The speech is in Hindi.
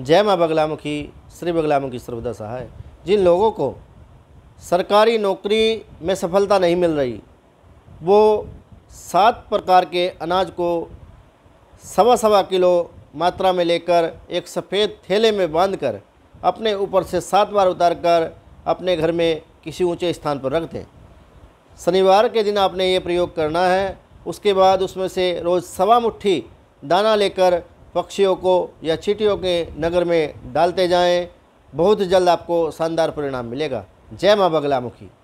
जय माँ बगलामुखी श्री बगलामुखी सर्वदा सहाय जिन लोगों को सरकारी नौकरी में सफलता नहीं मिल रही वो सात प्रकार के अनाज को सवा सवा किलो मात्रा में लेकर एक सफ़ेद थैले में बांधकर अपने ऊपर से सात बार उतार कर अपने घर में किसी ऊंचे स्थान पर रख दें शनिवार के दिन आपने ये प्रयोग करना है उसके बाद उसमें से रोज़ सवा मुट्ठी दाना लेकर पक्षियों को या चीटियों के नगर में डालते जाएं बहुत जल्द आपको शानदार परिणाम मिलेगा जय माँ बगलामुखी